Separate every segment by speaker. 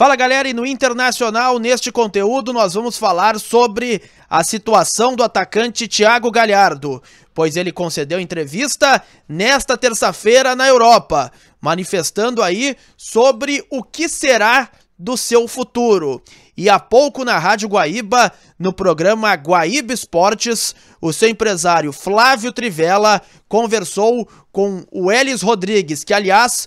Speaker 1: Fala galera, e no Internacional, neste conteúdo, nós vamos falar sobre a situação do atacante Thiago Galhardo, pois ele concedeu entrevista nesta terça-feira na Europa, manifestando aí sobre o que será do seu futuro. E há pouco na Rádio Guaíba, no programa Guaíba Esportes, o seu empresário Flávio Trivela conversou com o Elis Rodrigues, que aliás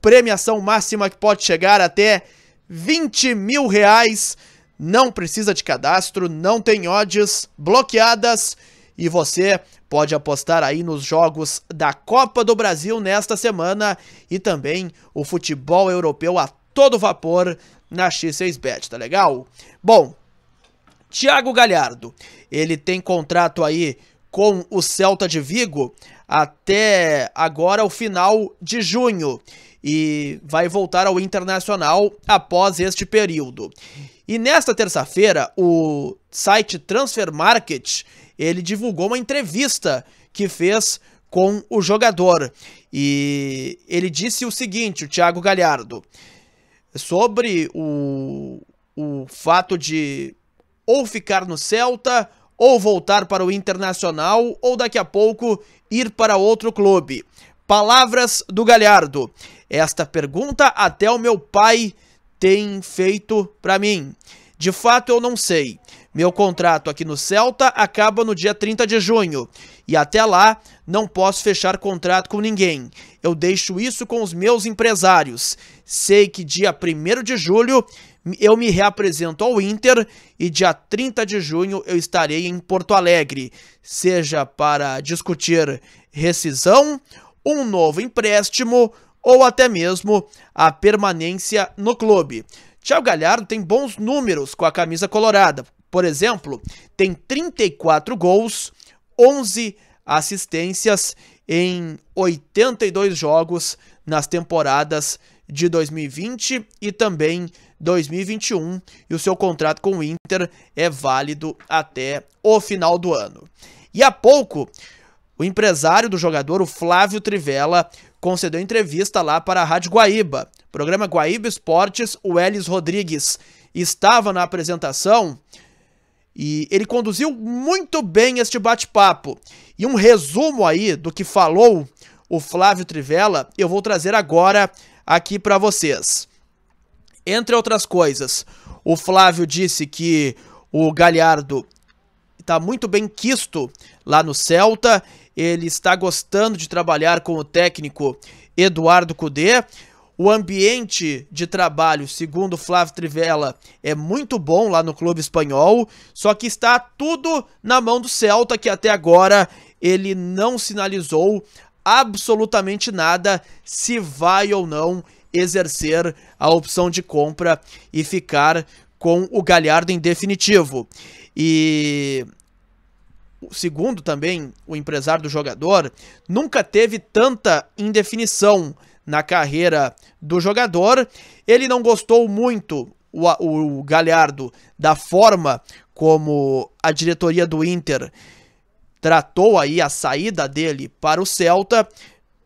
Speaker 1: premiação máxima que pode chegar até 20 mil reais. Não precisa de cadastro, não tem odds bloqueadas e você pode apostar aí nos jogos da Copa do Brasil nesta semana e também o futebol europeu a todo vapor na X6Bet, tá legal? Bom, Thiago Galhardo, ele tem contrato aí com o Celta de Vigo até agora o final de junho e vai voltar ao Internacional após este período. E nesta terça-feira, o site Transfer Market, ele divulgou uma entrevista que fez com o jogador. E ele disse o seguinte, o Thiago Galhardo, sobre o, o fato de ou ficar no Celta, ou voltar para o Internacional, ou daqui a pouco ir para outro clube. Palavras do Galhardo. Esta pergunta até o meu pai tem feito para mim. De fato, eu não sei. Meu contrato aqui no Celta acaba no dia 30 de junho e até lá não posso fechar contrato com ninguém. Eu deixo isso com os meus empresários. Sei que dia 1 de julho eu me reapresento ao Inter e dia 30 de junho eu estarei em Porto Alegre, seja para discutir rescisão um novo empréstimo ou até mesmo a permanência no clube. Thiago Galhardo tem bons números com a camisa colorada. Por exemplo, tem 34 gols, 11 assistências em 82 jogos nas temporadas de 2020 e também 2021, e o seu contrato com o Inter é válido até o final do ano. E há pouco, o empresário do jogador, o Flávio Trivela, concedeu entrevista lá para a Rádio Guaíba. Programa Guaíba Esportes, o Elis Rodrigues estava na apresentação e ele conduziu muito bem este bate-papo. E um resumo aí do que falou o Flávio Trivela, eu vou trazer agora aqui para vocês. Entre outras coisas, o Flávio disse que o Galhardo está muito bem quisto lá no Celta ele está gostando de trabalhar com o técnico Eduardo Cudê. O ambiente de trabalho, segundo Flávio Trivella, é muito bom lá no clube espanhol, só que está tudo na mão do Celta, que até agora ele não sinalizou absolutamente nada se vai ou não exercer a opção de compra e ficar com o Galhardo em definitivo. E segundo também o empresário do jogador, nunca teve tanta indefinição na carreira do jogador. Ele não gostou muito, o, o, Galhardo, da forma como a diretoria do Inter tratou aí a saída dele para o Celta.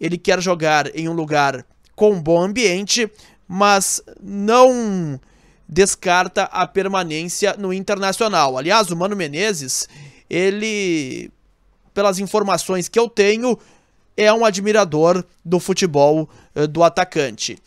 Speaker 1: Ele quer jogar em um lugar com um bom ambiente, mas não descarta a permanência no Internacional. Aliás, o Mano Menezes ele, pelas informações que eu tenho, é um admirador do futebol eh, do atacante.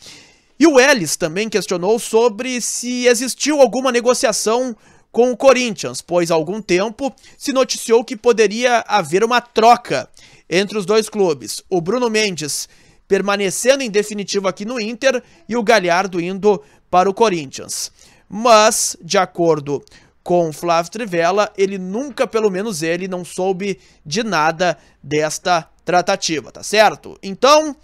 Speaker 1: E o Ellis também questionou sobre se existiu alguma negociação com o Corinthians, pois há algum tempo se noticiou que poderia haver uma troca entre os dois clubes. O Bruno Mendes permanecendo em definitivo aqui no Inter e o Galhardo indo para o Corinthians. Mas, de acordo com Flávio Trivella, ele nunca, pelo menos ele, não soube de nada desta tratativa, tá certo? Então,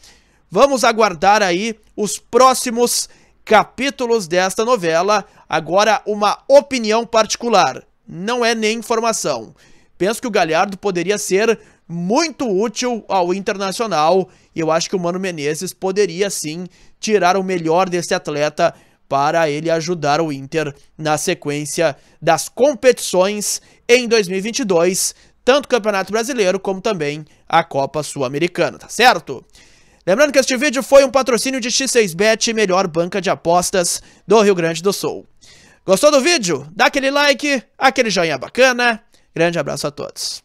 Speaker 1: vamos aguardar aí os próximos capítulos desta novela. Agora, uma opinião particular, não é nem informação. Penso que o Galhardo poderia ser muito útil ao Internacional e eu acho que o Mano Menezes poderia sim tirar o melhor desse atleta para ele ajudar o Inter na sequência das competições em 2022, tanto o Campeonato Brasileiro como também a Copa Sul-Americana, tá certo? Lembrando que este vídeo foi um patrocínio de X6Bet, melhor banca de apostas do Rio Grande do Sul. Gostou do vídeo? Dá aquele like, aquele joinha bacana. Grande abraço a todos.